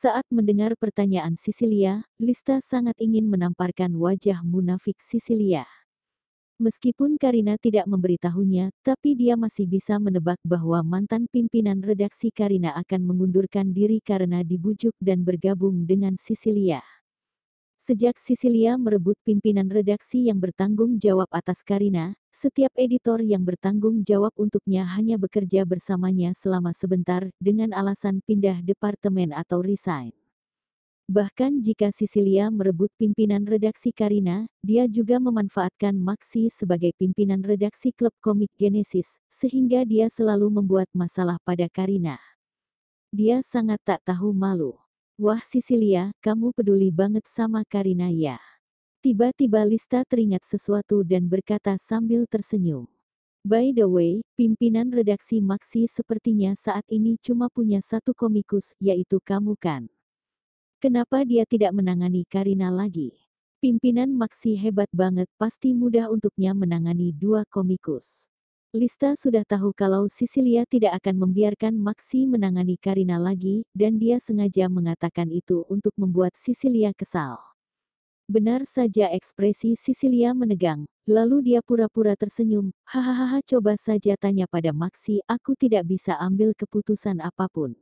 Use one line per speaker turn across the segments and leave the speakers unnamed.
Saat mendengar pertanyaan Sisilia, Lista sangat ingin menamparkan wajah munafik Sisilia. Meskipun Karina tidak memberitahunya, tapi dia masih bisa menebak bahwa mantan pimpinan redaksi Karina akan mengundurkan diri karena dibujuk dan bergabung dengan Sisilia. Sejak Sicilia merebut pimpinan redaksi yang bertanggung jawab atas Karina, setiap editor yang bertanggung jawab untuknya hanya bekerja bersamanya selama sebentar dengan alasan pindah departemen atau resign. Bahkan jika Sicilia merebut pimpinan redaksi Karina, dia juga memanfaatkan Maxi sebagai pimpinan redaksi klub komik Genesis, sehingga dia selalu membuat masalah pada Karina. Dia sangat tak tahu malu. Wah Sisilia, kamu peduli banget sama Karina ya. Tiba-tiba Lista teringat sesuatu dan berkata sambil tersenyum. By the way, pimpinan redaksi Maxi sepertinya saat ini cuma punya satu komikus, yaitu kamu kan. Kenapa dia tidak menangani Karina lagi? Pimpinan Maxi hebat banget, pasti mudah untuknya menangani dua komikus. Lista sudah tahu kalau Sicilia tidak akan membiarkan Maxi menangani Karina lagi, dan dia sengaja mengatakan itu untuk membuat Sicilia kesal. Benar saja ekspresi Sicilia menegang, lalu dia pura-pura tersenyum, hahaha coba saja tanya pada Maxi aku tidak bisa ambil keputusan apapun.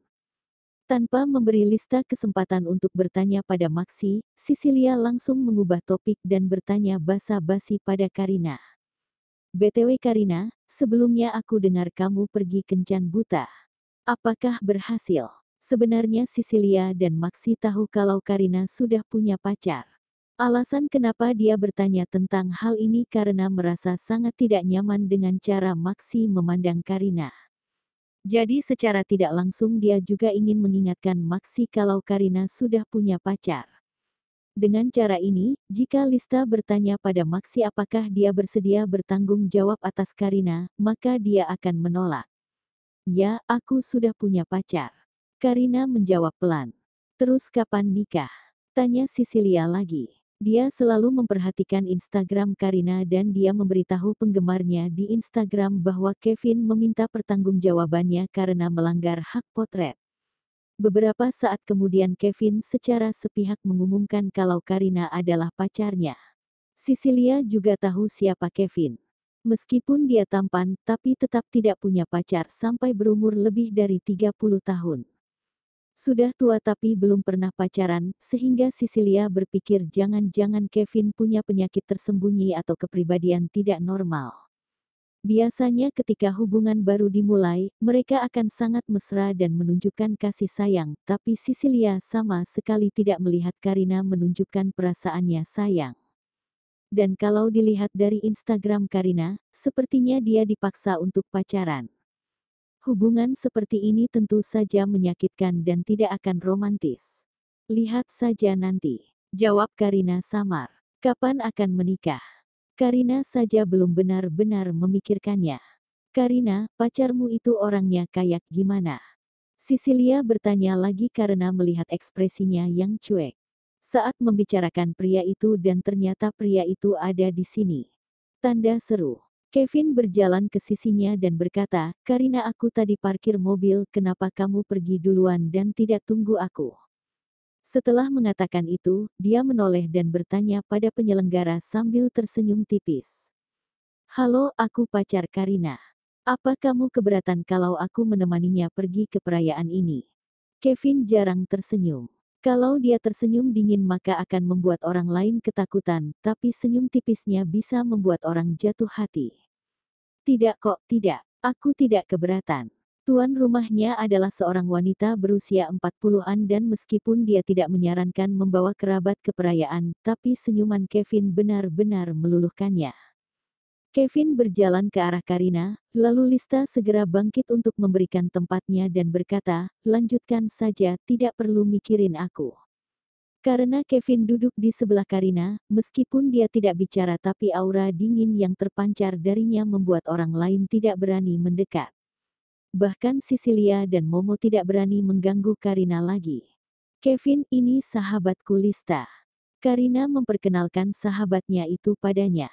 Tanpa memberi Lista kesempatan untuk bertanya pada Maxi, Sicilia langsung mengubah topik dan bertanya basa-basi pada Karina. BTW Karina, Sebelumnya aku dengar kamu pergi kencan buta. Apakah berhasil? Sebenarnya Sisilia dan Maxi tahu kalau Karina sudah punya pacar. Alasan kenapa dia bertanya tentang hal ini karena merasa sangat tidak nyaman dengan cara Maxi memandang Karina. Jadi secara tidak langsung dia juga ingin mengingatkan Maxi kalau Karina sudah punya pacar. Dengan cara ini, jika Lista bertanya pada Maxi apakah dia bersedia bertanggung jawab atas Karina, maka dia akan menolak. Ya, aku sudah punya pacar. Karina menjawab pelan. Terus kapan nikah? Tanya Sisilia lagi. Dia selalu memperhatikan Instagram Karina dan dia memberitahu penggemarnya di Instagram bahwa Kevin meminta pertanggungjawabannya karena melanggar hak potret. Beberapa saat kemudian Kevin secara sepihak mengumumkan kalau Karina adalah pacarnya. Sisilia juga tahu siapa Kevin. Meskipun dia tampan, tapi tetap tidak punya pacar sampai berumur lebih dari 30 tahun. Sudah tua tapi belum pernah pacaran, sehingga Sisilia berpikir jangan-jangan Kevin punya penyakit tersembunyi atau kepribadian tidak normal. Biasanya ketika hubungan baru dimulai, mereka akan sangat mesra dan menunjukkan kasih sayang, tapi Sisilia sama sekali tidak melihat Karina menunjukkan perasaannya sayang. Dan kalau dilihat dari Instagram Karina, sepertinya dia dipaksa untuk pacaran. Hubungan seperti ini tentu saja menyakitkan dan tidak akan romantis. Lihat saja nanti. Jawab Karina samar. Kapan akan menikah? Karina saja belum benar-benar memikirkannya. Karina, pacarmu itu orangnya kayak gimana? Sisilia bertanya lagi karena melihat ekspresinya yang cuek. Saat membicarakan pria itu dan ternyata pria itu ada di sini. Tanda seru. Kevin berjalan ke sisinya dan berkata, Karina aku tadi parkir mobil, kenapa kamu pergi duluan dan tidak tunggu aku? Setelah mengatakan itu, dia menoleh dan bertanya pada penyelenggara sambil tersenyum tipis. Halo, aku pacar Karina. Apa kamu keberatan kalau aku menemaninya pergi ke perayaan ini? Kevin jarang tersenyum. Kalau dia tersenyum dingin maka akan membuat orang lain ketakutan, tapi senyum tipisnya bisa membuat orang jatuh hati. Tidak kok, tidak. Aku tidak keberatan. Tuan rumahnya adalah seorang wanita berusia 40-an dan meskipun dia tidak menyarankan membawa kerabat ke perayaan, tapi senyuman Kevin benar-benar meluluhkannya. Kevin berjalan ke arah Karina, lalu Lista segera bangkit untuk memberikan tempatnya dan berkata, lanjutkan saja tidak perlu mikirin aku. Karena Kevin duduk di sebelah Karina, meskipun dia tidak bicara tapi aura dingin yang terpancar darinya membuat orang lain tidak berani mendekat. Bahkan Sisilia dan Momo tidak berani mengganggu Karina lagi. Kevin ini sahabatku Lista. Karina memperkenalkan sahabatnya itu padanya.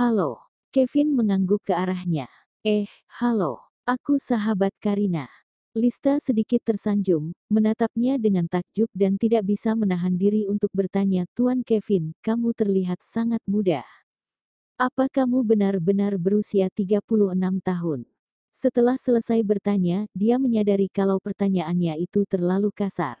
Halo. Kevin mengangguk ke arahnya. Eh, halo. Aku sahabat Karina. Lista sedikit tersanjung, menatapnya dengan takjub dan tidak bisa menahan diri untuk bertanya, Tuan Kevin, kamu terlihat sangat muda. Apa kamu benar-benar berusia 36 tahun? Setelah selesai bertanya, dia menyadari kalau pertanyaannya itu terlalu kasar.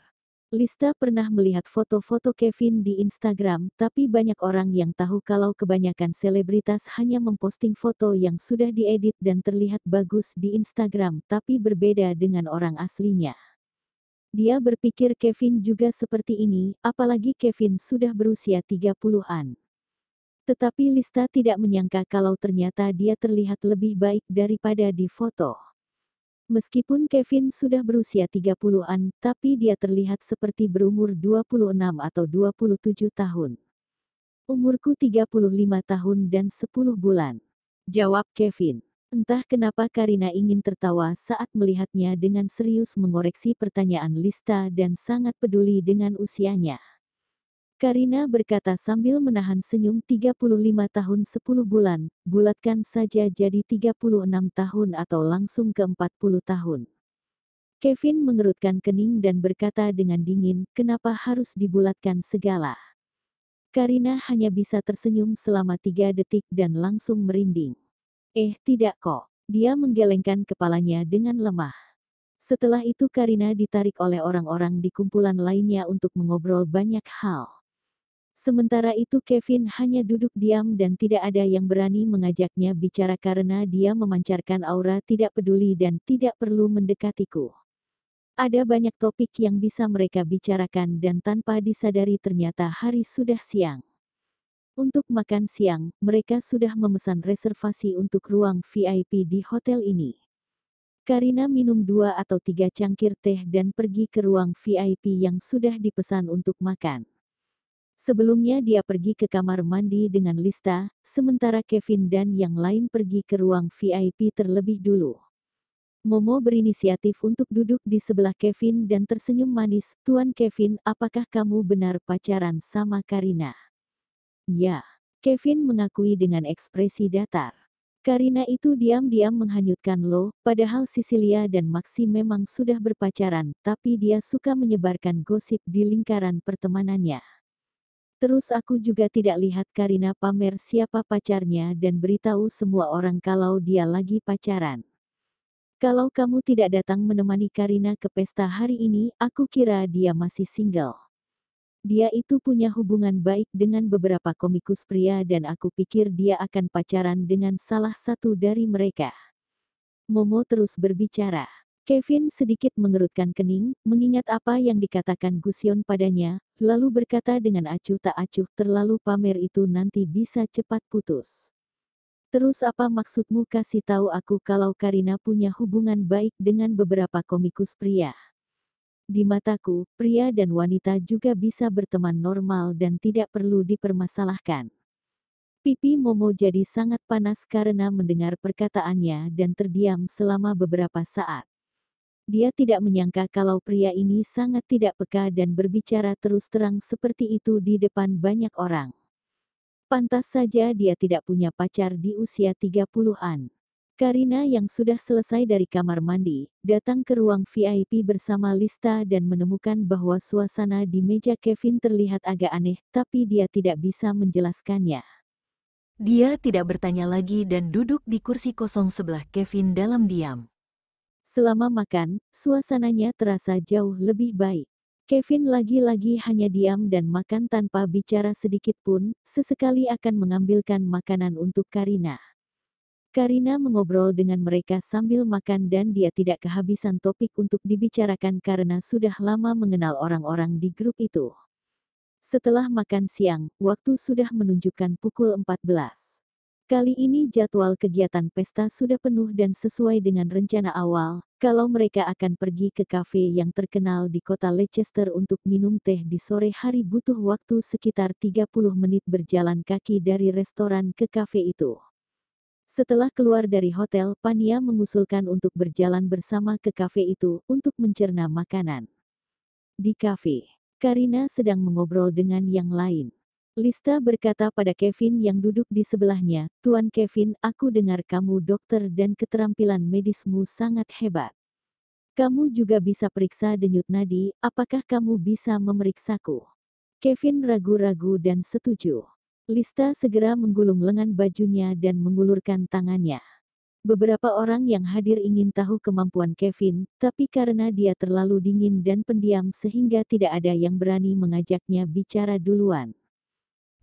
Lista pernah melihat foto-foto Kevin di Instagram, tapi banyak orang yang tahu kalau kebanyakan selebritas hanya memposting foto yang sudah diedit dan terlihat bagus di Instagram, tapi berbeda dengan orang aslinya. Dia berpikir Kevin juga seperti ini, apalagi Kevin sudah berusia 30-an. Tetapi Lista tidak menyangka kalau ternyata dia terlihat lebih baik daripada di foto. Meskipun Kevin sudah berusia 30-an, tapi dia terlihat seperti berumur 26 atau 27 tahun. Umurku 35 tahun dan 10 bulan. Jawab Kevin. Entah kenapa Karina ingin tertawa saat melihatnya dengan serius mengoreksi pertanyaan Lista dan sangat peduli dengan usianya. Karina berkata sambil menahan senyum 35 tahun 10 bulan, bulatkan saja jadi 36 tahun atau langsung ke 40 tahun. Kevin mengerutkan kening dan berkata dengan dingin, kenapa harus dibulatkan segala. Karina hanya bisa tersenyum selama tiga detik dan langsung merinding. Eh tidak kok, dia menggelengkan kepalanya dengan lemah. Setelah itu Karina ditarik oleh orang-orang di kumpulan lainnya untuk mengobrol banyak hal. Sementara itu Kevin hanya duduk diam dan tidak ada yang berani mengajaknya bicara karena dia memancarkan aura tidak peduli dan tidak perlu mendekatiku. Ada banyak topik yang bisa mereka bicarakan dan tanpa disadari ternyata hari sudah siang. Untuk makan siang, mereka sudah memesan reservasi untuk ruang VIP di hotel ini. Karina minum dua atau tiga cangkir teh dan pergi ke ruang VIP yang sudah dipesan untuk makan. Sebelumnya dia pergi ke kamar mandi dengan Lista, sementara Kevin dan yang lain pergi ke ruang VIP terlebih dulu. Momo berinisiatif untuk duduk di sebelah Kevin dan tersenyum manis, Tuan Kevin, apakah kamu benar pacaran sama Karina? Ya, Kevin mengakui dengan ekspresi datar. Karina itu diam-diam menghanyutkan Lo, padahal Sisilia dan Maxi memang sudah berpacaran, tapi dia suka menyebarkan gosip di lingkaran pertemanannya. Terus aku juga tidak lihat Karina pamer siapa pacarnya dan beritahu semua orang kalau dia lagi pacaran. Kalau kamu tidak datang menemani Karina ke pesta hari ini, aku kira dia masih single. Dia itu punya hubungan baik dengan beberapa komikus pria dan aku pikir dia akan pacaran dengan salah satu dari mereka. Momo terus berbicara. Kevin sedikit mengerutkan kening, mengingat apa yang dikatakan Gusion padanya, lalu berkata dengan acuh tak acuh terlalu pamer itu nanti bisa cepat putus. Terus apa maksudmu kasih tahu aku kalau Karina punya hubungan baik dengan beberapa komikus pria? Di mataku, pria dan wanita juga bisa berteman normal dan tidak perlu dipermasalahkan. Pipi Momo jadi sangat panas karena mendengar perkataannya dan terdiam selama beberapa saat. Dia tidak menyangka kalau pria ini sangat tidak peka dan berbicara terus terang seperti itu di depan banyak orang. Pantas saja dia tidak punya pacar di usia 30-an. Karina yang sudah selesai dari kamar mandi, datang ke ruang VIP bersama Lista dan menemukan bahwa suasana di meja Kevin terlihat agak aneh, tapi dia tidak bisa menjelaskannya.
Dia tidak bertanya lagi dan duduk di kursi kosong sebelah Kevin dalam diam.
Selama makan, suasananya terasa jauh lebih baik. Kevin lagi-lagi hanya diam dan makan tanpa bicara sedikit pun, sesekali akan mengambilkan makanan untuk Karina. Karina mengobrol dengan mereka sambil makan dan dia tidak kehabisan topik untuk dibicarakan karena sudah lama mengenal orang-orang di grup itu. Setelah makan siang, waktu sudah menunjukkan pukul 14. Kali ini jadwal kegiatan pesta sudah penuh dan sesuai dengan rencana awal, kalau mereka akan pergi ke kafe yang terkenal di kota Leicester untuk minum teh di sore hari butuh waktu sekitar 30 menit berjalan kaki dari restoran ke kafe itu. Setelah keluar dari hotel, Pania mengusulkan untuk berjalan bersama ke kafe itu untuk mencerna makanan. Di kafe, Karina sedang mengobrol dengan yang lain. Lista berkata pada Kevin yang duduk di sebelahnya, Tuan Kevin, aku dengar kamu dokter dan keterampilan medismu sangat hebat. Kamu juga bisa periksa denyut nadi, apakah kamu bisa memeriksaku? Kevin ragu-ragu dan setuju. Lista segera menggulung lengan bajunya dan mengulurkan tangannya. Beberapa orang yang hadir ingin tahu kemampuan Kevin, tapi karena dia terlalu dingin dan pendiam sehingga tidak ada
yang berani mengajaknya bicara duluan.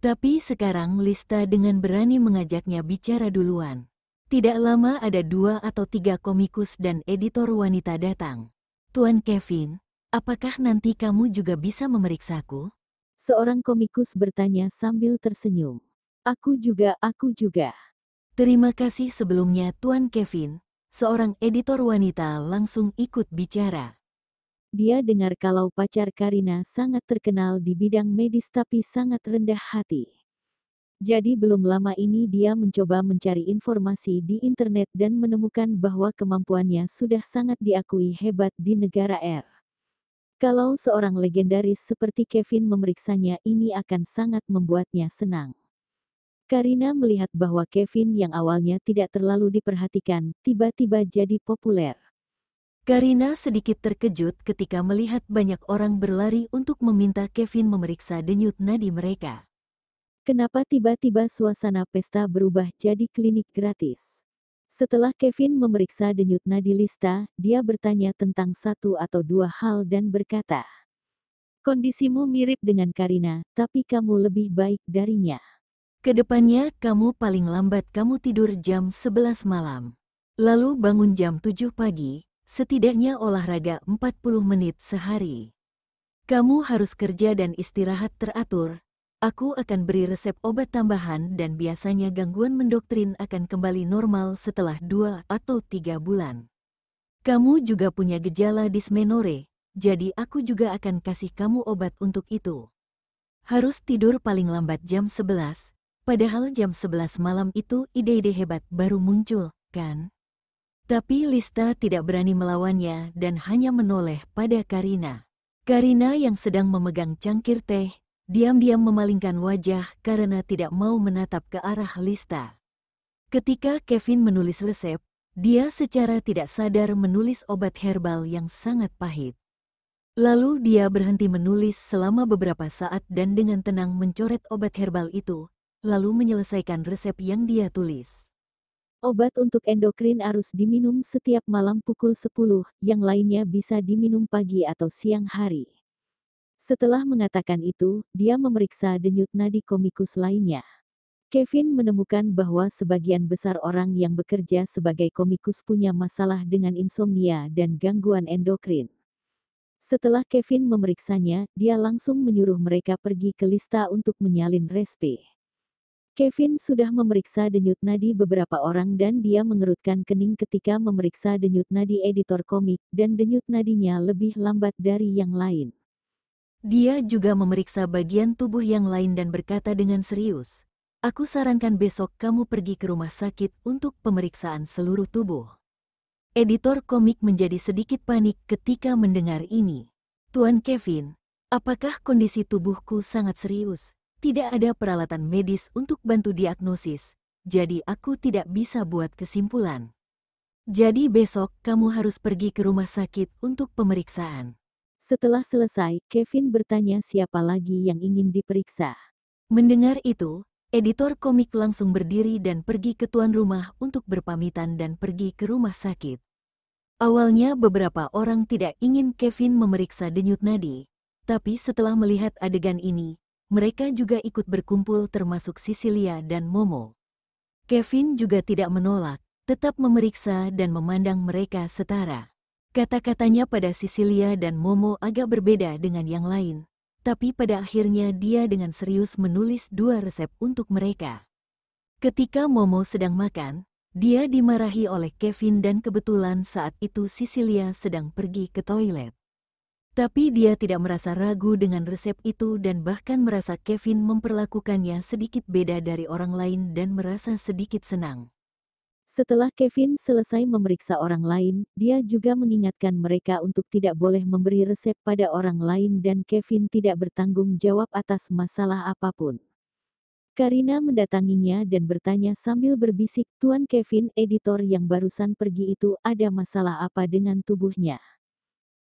Tapi sekarang Lista dengan berani mengajaknya bicara duluan. Tidak lama ada dua atau tiga komikus dan editor wanita datang. Tuan Kevin, apakah nanti kamu juga bisa memeriksaku? Seorang komikus bertanya sambil tersenyum. Aku juga, aku juga. Terima kasih sebelumnya Tuan Kevin, seorang editor wanita langsung ikut bicara. Dia dengar kalau pacar Karina
sangat terkenal di bidang medis tapi sangat rendah hati. Jadi belum lama ini dia mencoba mencari informasi di internet dan menemukan bahwa kemampuannya sudah sangat diakui hebat di negara R. Kalau seorang legendaris seperti Kevin memeriksanya ini akan sangat membuatnya senang. Karina melihat bahwa Kevin yang awalnya tidak terlalu diperhatikan, tiba-tiba jadi populer.
Karina sedikit terkejut ketika melihat banyak orang berlari untuk meminta Kevin memeriksa denyut nadi mereka.
Kenapa tiba-tiba suasana pesta berubah jadi klinik gratis? Setelah Kevin memeriksa denyut nadi Lista, dia bertanya tentang satu atau dua hal dan berkata,
Kondisimu mirip dengan Karina, tapi kamu lebih baik darinya. Kedepannya, kamu paling lambat kamu tidur jam 11 malam. Lalu bangun jam 7 pagi, setidaknya olahraga 40 menit sehari. Kamu harus kerja dan istirahat teratur. Aku akan beri resep obat tambahan dan biasanya gangguan mendoktrin akan kembali normal setelah dua atau tiga bulan. Kamu juga punya gejala dismenore, jadi aku juga akan kasih kamu obat untuk itu. Harus tidur paling lambat jam 11, padahal jam 11 malam itu ide-ide hebat baru muncul, kan? Tapi Lista tidak berani melawannya dan hanya menoleh pada Karina. Karina yang sedang memegang cangkir teh, diam-diam memalingkan wajah karena tidak mau menatap ke arah Lista. Ketika Kevin menulis resep, dia secara tidak sadar menulis obat herbal yang sangat pahit. Lalu dia berhenti menulis selama beberapa saat dan dengan tenang mencoret obat herbal itu, lalu menyelesaikan resep yang dia tulis. Obat untuk endokrin harus diminum setiap malam
pukul 10, yang lainnya bisa diminum pagi atau siang hari. Setelah mengatakan itu, dia memeriksa denyut nadi komikus lainnya. Kevin menemukan bahwa sebagian besar orang yang bekerja sebagai komikus punya masalah dengan insomnia dan gangguan endokrin. Setelah Kevin memeriksanya, dia langsung menyuruh mereka pergi ke Lista untuk menyalin respe. Kevin sudah memeriksa denyut nadi beberapa orang dan dia mengerutkan kening ketika memeriksa denyut
nadi editor komik dan denyut nadinya lebih lambat dari yang lain. Dia juga memeriksa bagian tubuh yang lain dan berkata dengan serius, Aku sarankan besok kamu pergi ke rumah sakit untuk pemeriksaan seluruh tubuh. Editor komik menjadi sedikit panik ketika mendengar ini. Tuan Kevin, apakah kondisi tubuhku sangat serius? tidak ada peralatan medis untuk bantu diagnosis, jadi aku tidak bisa buat kesimpulan. Jadi besok kamu harus pergi ke rumah sakit untuk pemeriksaan. Setelah
selesai, Kevin
bertanya siapa lagi yang ingin diperiksa. Mendengar itu, editor komik langsung berdiri dan pergi ke tuan rumah untuk berpamitan dan pergi ke rumah sakit. Awalnya beberapa orang tidak ingin Kevin memeriksa denyut nadi, tapi setelah melihat adegan ini, mereka juga ikut berkumpul termasuk Sisilia dan Momo. Kevin juga tidak menolak, tetap memeriksa dan memandang mereka setara. Kata-katanya pada Sisilia dan Momo agak berbeda dengan yang lain, tapi pada akhirnya dia dengan serius menulis dua resep untuk mereka. Ketika Momo sedang makan, dia dimarahi oleh Kevin dan kebetulan saat itu Sisilia sedang pergi ke toilet. Tapi dia tidak merasa ragu dengan resep itu dan bahkan merasa Kevin memperlakukannya sedikit beda dari orang lain dan merasa sedikit senang.
Setelah Kevin selesai memeriksa orang lain, dia juga mengingatkan mereka untuk tidak boleh memberi resep pada orang lain dan Kevin tidak bertanggung jawab atas masalah apapun. Karina mendatanginya dan bertanya sambil berbisik, Tuan Kevin, editor yang barusan pergi itu ada masalah
apa dengan tubuhnya.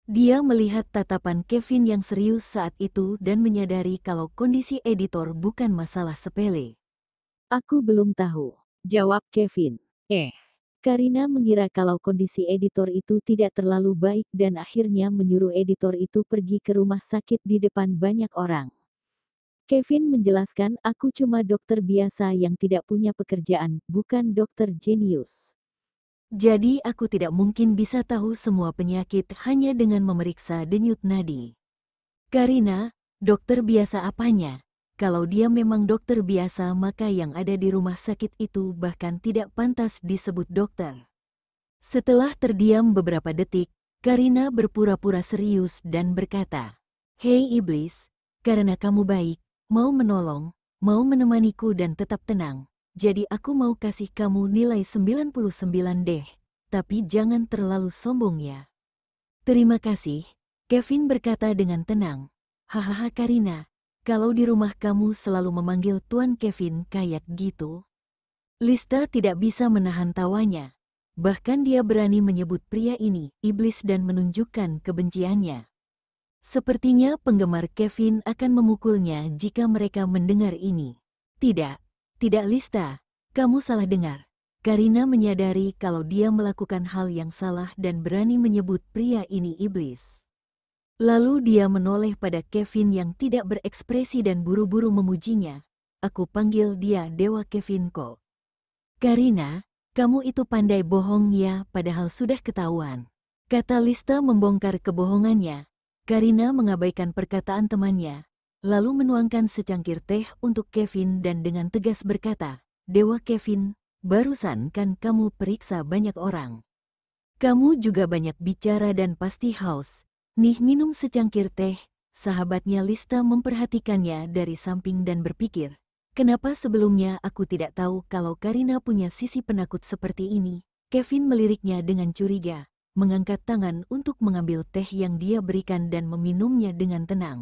Dia melihat tatapan Kevin yang serius saat itu dan menyadari kalau kondisi editor bukan masalah sepele. Aku
belum tahu, jawab Kevin. Eh, Karina mengira kalau kondisi editor itu tidak terlalu baik dan akhirnya menyuruh editor itu pergi ke rumah sakit di depan banyak orang. Kevin menjelaskan, aku cuma dokter biasa yang tidak
punya pekerjaan, bukan dokter jenius. Jadi aku tidak mungkin bisa tahu semua penyakit hanya dengan memeriksa denyut nadi. Karina, dokter biasa apanya? Kalau dia memang dokter biasa maka yang ada di rumah sakit itu bahkan tidak pantas disebut dokter. Setelah terdiam beberapa detik, Karina berpura-pura serius dan berkata, Hei iblis, karena kamu baik, mau menolong, mau menemaniku dan tetap tenang, jadi aku mau kasih kamu nilai 99 deh, tapi jangan terlalu sombong ya. Terima kasih, Kevin berkata dengan tenang. Hahaha Karina, kalau di rumah kamu selalu memanggil Tuan Kevin kayak gitu. Lista tidak bisa menahan tawanya. Bahkan dia berani menyebut pria ini iblis dan menunjukkan kebenciannya. Sepertinya penggemar Kevin akan memukulnya jika mereka mendengar ini. Tidak, tidak Lista, kamu salah dengar. Karina menyadari kalau dia melakukan hal yang salah dan berani menyebut pria ini iblis. Lalu dia menoleh pada Kevin yang tidak berekspresi dan buru-buru memujinya. Aku panggil dia Dewa Kevin Ko. Karina, kamu itu pandai bohong ya padahal sudah ketahuan. Kata Lista membongkar kebohongannya. Karina mengabaikan perkataan temannya lalu menuangkan secangkir teh untuk Kevin dan dengan tegas berkata, Dewa Kevin, barusan kan kamu periksa banyak orang. Kamu juga banyak bicara dan pasti haus. Nih minum secangkir teh, sahabatnya Lista memperhatikannya dari samping dan berpikir, kenapa sebelumnya aku tidak tahu kalau Karina punya sisi penakut seperti ini? Kevin meliriknya dengan curiga, mengangkat tangan untuk mengambil teh yang dia berikan dan meminumnya dengan tenang.